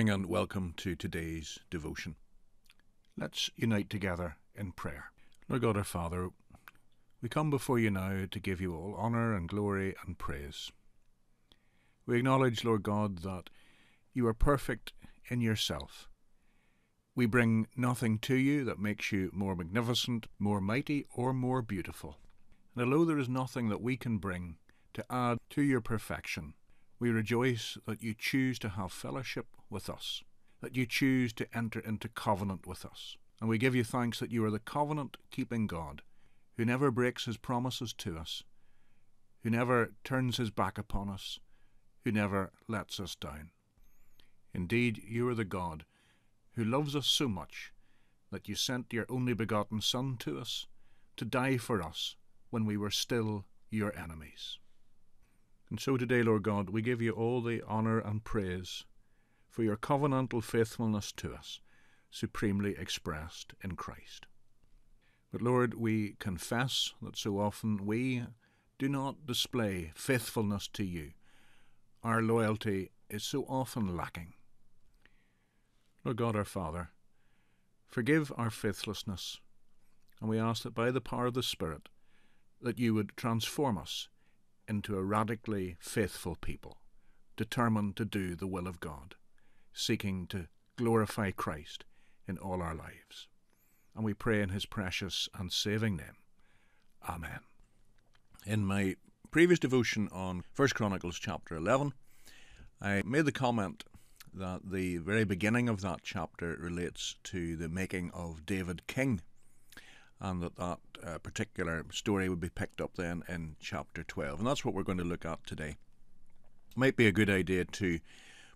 morning and welcome to today's devotion. Let's unite together in prayer. Lord God our Father, we come before you now to give you all honour and glory and praise. We acknowledge, Lord God, that you are perfect in yourself. We bring nothing to you that makes you more magnificent, more mighty, or more beautiful. And although there is nothing that we can bring to add to your perfection, we rejoice that you choose to have fellowship with us, that you choose to enter into covenant with us. And we give you thanks that you are the covenant keeping God, who never breaks his promises to us, who never turns his back upon us, who never lets us down. Indeed, you are the God who loves us so much that you sent your only begotten Son to us to die for us when we were still your enemies. And so today, Lord God, we give you all the honour and praise for your covenantal faithfulness to us, supremely expressed in Christ. But Lord, we confess that so often we do not display faithfulness to you. Our loyalty is so often lacking. Lord God our Father, forgive our faithlessness, and we ask that by the power of the Spirit that you would transform us into a radically faithful people, determined to do the will of God, seeking to glorify Christ in all our lives. And we pray in his precious and saving name. Amen. In my previous devotion on 1 Chronicles chapter 11, I made the comment that the very beginning of that chapter relates to the making of David king, and that that uh, particular story would be picked up then in chapter 12. And that's what we're going to look at today. Might be a good idea to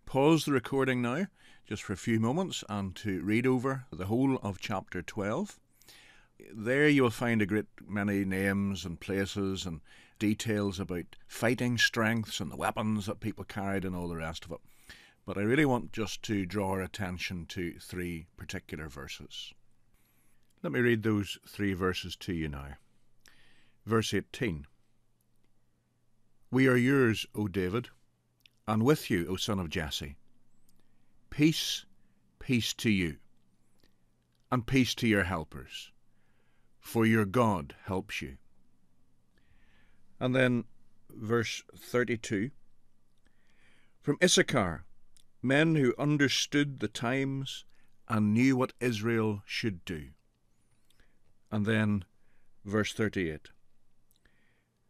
pause the recording now, just for a few moments, and to read over the whole of chapter 12. There you will find a great many names and places and details about fighting strengths and the weapons that people carried and all the rest of it. But I really want just to draw our attention to three particular verses. Let me read those three verses to you now. Verse 18 We are yours, O David, and with you, O son of Jesse. Peace, peace to you, and peace to your helpers, for your God helps you. And then verse 32 From Issachar, men who understood the times and knew what Israel should do. And then verse 38.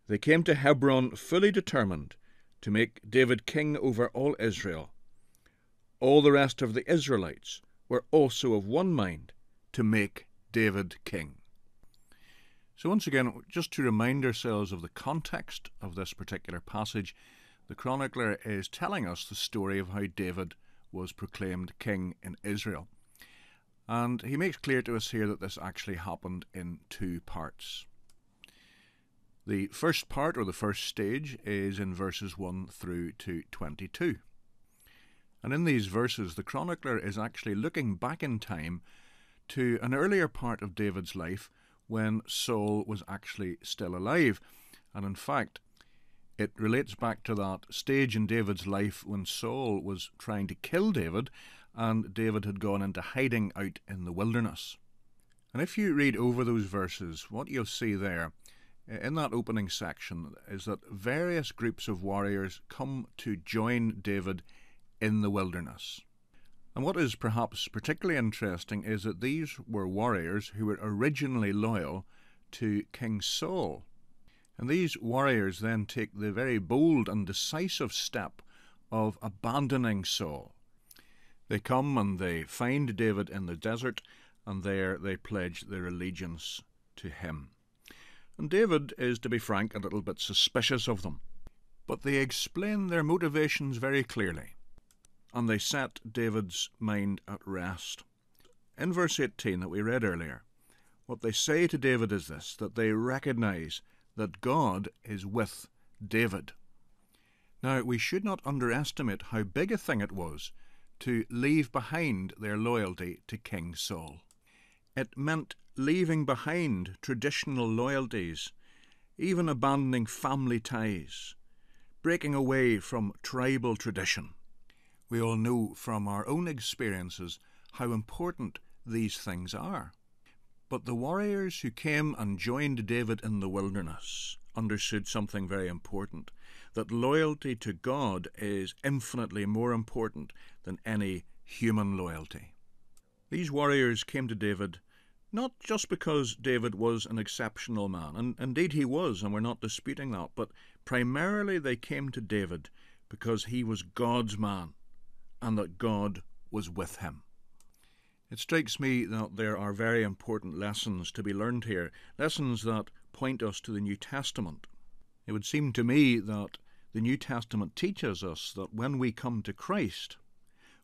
They came to Hebron fully determined to make David king over all Israel. All the rest of the Israelites were also of one mind to make David king. So, once again, just to remind ourselves of the context of this particular passage, the chronicler is telling us the story of how David was proclaimed king in Israel. And he makes clear to us here that this actually happened in two parts. The first part, or the first stage, is in verses 1 through to 22. And in these verses, the chronicler is actually looking back in time to an earlier part of David's life when Saul was actually still alive. And in fact, it relates back to that stage in David's life when Saul was trying to kill David and David had gone into hiding out in the wilderness. And if you read over those verses, what you'll see there in that opening section is that various groups of warriors come to join David in the wilderness. And what is perhaps particularly interesting is that these were warriors who were originally loyal to King Saul. And these warriors then take the very bold and decisive step of abandoning Saul they come and they find David in the desert, and there they pledge their allegiance to him. And David is, to be frank, a little bit suspicious of them. But they explain their motivations very clearly, and they set David's mind at rest. In verse 18 that we read earlier, what they say to David is this that they recognize that God is with David. Now, we should not underestimate how big a thing it was to leave behind their loyalty to King Saul. It meant leaving behind traditional loyalties, even abandoning family ties, breaking away from tribal tradition. We all know from our own experiences how important these things are. But the warriors who came and joined David in the wilderness understood something very important that loyalty to God is infinitely more important than any human loyalty. These warriors came to David not just because David was an exceptional man, and indeed he was, and we're not disputing that, but primarily they came to David because he was God's man and that God was with him. It strikes me that there are very important lessons to be learned here, lessons that point us to the New Testament. It would seem to me that the New Testament teaches us that when we come to Christ,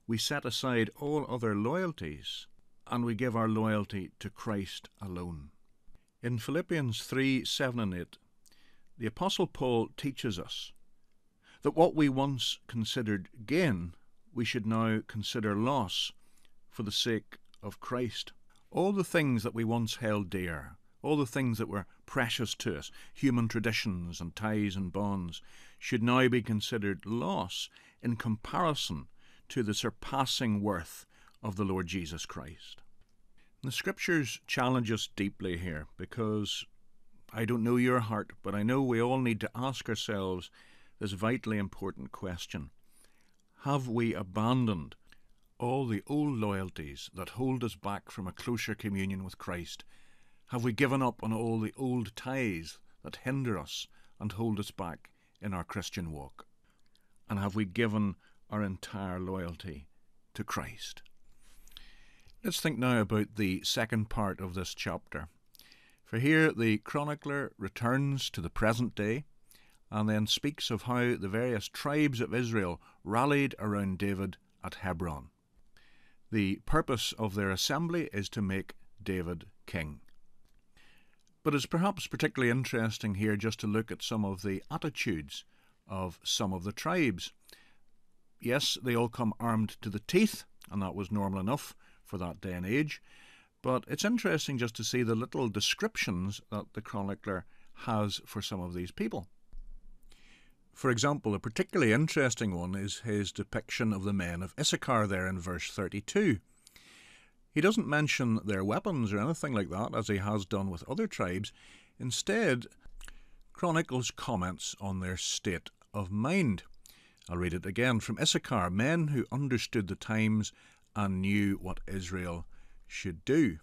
we set aside all other loyalties and we give our loyalty to Christ alone. In Philippians 3 7 and 8, the Apostle Paul teaches us that what we once considered gain, we should now consider loss for the sake of Christ. All the things that we once held dear all the things that were precious to us, human traditions and ties and bonds, should now be considered loss in comparison to the surpassing worth of the Lord Jesus Christ. The scriptures challenge us deeply here because I don't know your heart, but I know we all need to ask ourselves this vitally important question Have we abandoned all the old loyalties that hold us back from a closer communion with Christ have we given up on all the old ties that hinder us and hold us back in our Christian walk? And have we given our entire loyalty to Christ? Let's think now about the second part of this chapter. For here the chronicler returns to the present day and then speaks of how the various tribes of Israel rallied around David at Hebron. The purpose of their assembly is to make David king. But it's perhaps particularly interesting here just to look at some of the attitudes of some of the tribes. Yes, they all come armed to the teeth, and that was normal enough for that day and age. But it's interesting just to see the little descriptions that the chronicler has for some of these people. For example, a particularly interesting one is his depiction of the men of Issachar there in verse 32. He doesn't mention their weapons or anything like that, as he has done with other tribes. Instead, chronicles comments on their state of mind. I'll read it again from Issachar men who understood the times and knew what Israel should do.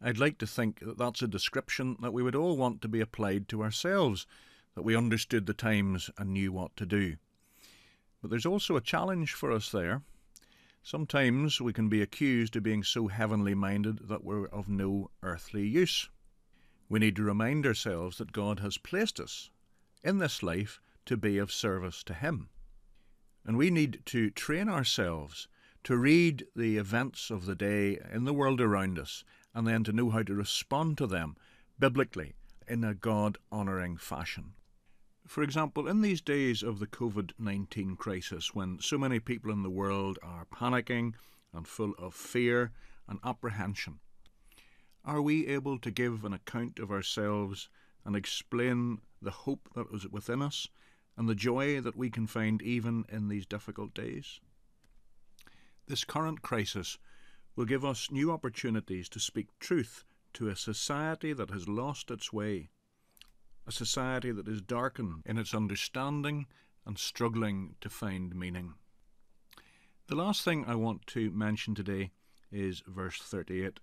I'd like to think that that's a description that we would all want to be applied to ourselves, that we understood the times and knew what to do. But there's also a challenge for us there. Sometimes we can be accused of being so heavenly minded that we're of no earthly use. We need to remind ourselves that God has placed us in this life to be of service to Him. And we need to train ourselves to read the events of the day in the world around us and then to know how to respond to them biblically in a God honouring fashion. For example, in these days of the COVID 19 crisis, when so many people in the world are panicking and full of fear and apprehension, are we able to give an account of ourselves and explain the hope that is within us and the joy that we can find even in these difficult days? This current crisis will give us new opportunities to speak truth to a society that has lost its way a society that is darkened in its understanding and struggling to find meaning. The last thing I want to mention today is verse 38,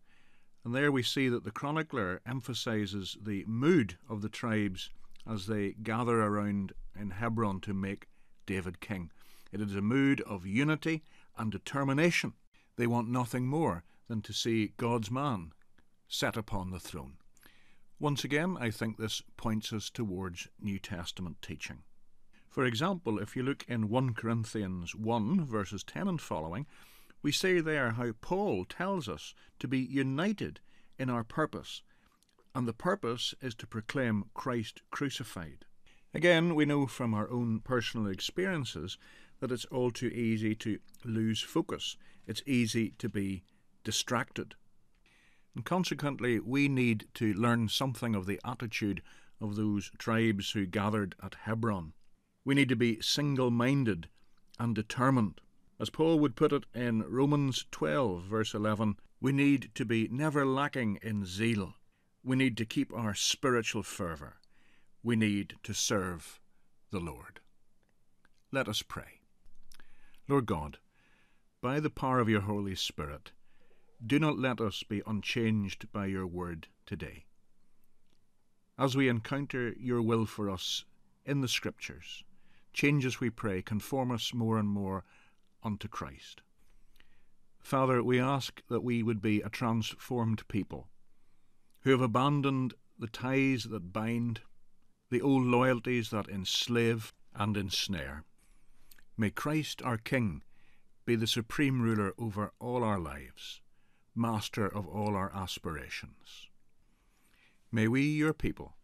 and there we see that the chronicler emphasizes the mood of the tribes as they gather around in Hebron to make David king. It is a mood of unity and determination. They want nothing more than to see God's man set upon the throne. Once again, I think this points us towards New Testament teaching. For example, if you look in 1 Corinthians 1, verses 10 and following, we see there how Paul tells us to be united in our purpose, and the purpose is to proclaim Christ crucified. Again, we know from our own personal experiences that it's all too easy to lose focus. It's easy to be distracted. And consequently, we need to learn something of the attitude of those tribes who gathered at Hebron. We need to be single minded and determined. As Paul would put it in Romans 12, verse 11, we need to be never lacking in zeal. We need to keep our spiritual fervour. We need to serve the Lord. Let us pray. Lord God, by the power of your Holy Spirit, do not let us be unchanged by your word today. As we encounter your will for us in the Scriptures, change us, we pray, conform us more and more unto Christ. Father, we ask that we would be a transformed people who have abandoned the ties that bind, the old loyalties that enslave and ensnare. May Christ our King be the supreme ruler over all our lives master of all our aspirations. May we, your people,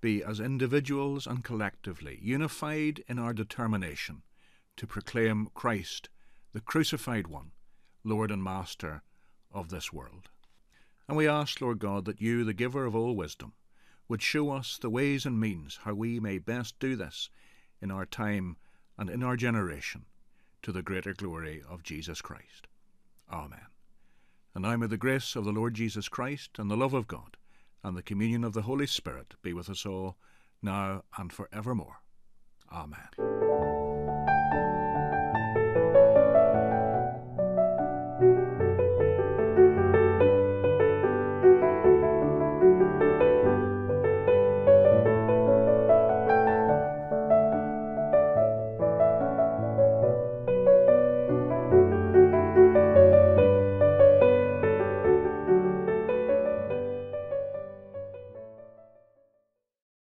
be as individuals and collectively unified in our determination to proclaim Christ, the crucified one, Lord and Master of this world. And we ask, Lord God, that you, the giver of all wisdom, would show us the ways and means how we may best do this in our time and in our generation, to the greater glory of Jesus Christ. Amen. And now may the grace of the Lord Jesus Christ and the love of God and the communion of the Holy Spirit be with us all, now and for evermore. Amen.